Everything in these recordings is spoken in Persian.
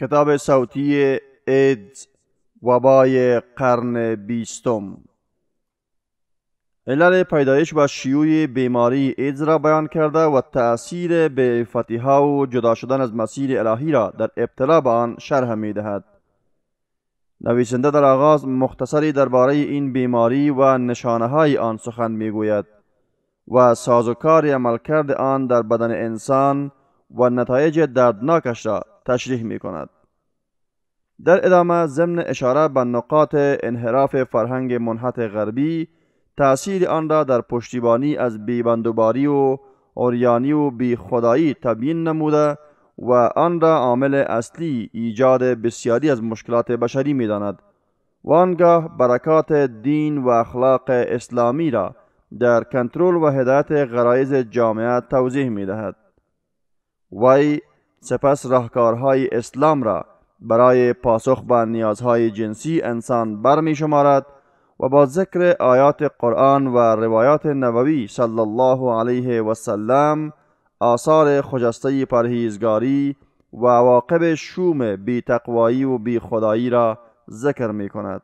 کتاب صوتی ایدز وبای قرن بیستم علل پیدایش و شیوع بیماری ایدز را بیان کرده و تأثیر به فتیها و جدا شدن از مسیر الهی را در ابتلا به آن شرح می دهد. نویسنده در آغاز مختصری درباره این بیماری و نشانه های آن سخن می گوید و سازوکار عملکرد آن در بدن انسان و نتایج دردناکش را تشریح می کند. در ادامه ضمن اشاره به نقاط انحراف فرهنگ منحط غربی تأثیر آن را در پشتیبانی از بیبندوباری و اوریانی و بیخدایی تبیین نموده و آن را عامل اصلی ایجاد بسیاری از مشکلات بشری می داند و برکات دین و اخلاق اسلامی را در کنترل و هدایت غرایز جامعه توضیح می دهد. وی سپس راهکارهای اسلام را برای پاسخ به نیازهای جنسی انسان برمی شمارد و با ذکر آیات قرآن و روایات نبوی صلی الله علیه و سلم آثار خجسته پرهیزگاری و عواقب شوم بی تقوایی و بی خدایی را ذکر می کند.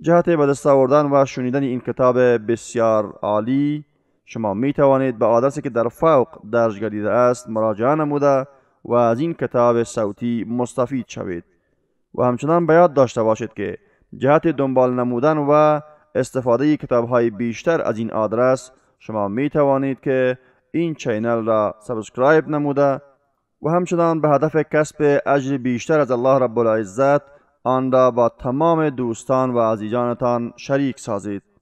جهت به آوردن و شنیدن این کتاب بسیار عالی شما می توانید به آدرسی که در فوق درج گردیده است مراجعه نموده و از این کتاب صوتی مستفید شوید و همچنان به یاد داشته باشید که جهت دنبال نمودن و استفاده کتاب های بیشتر از این آدرس شما می توانید که این چینل را سبسکرایب نموده و همچنان به هدف کسب اجر بیشتر از الله رب العزت آن را با تمام دوستان و عزیزانتان شریک سازید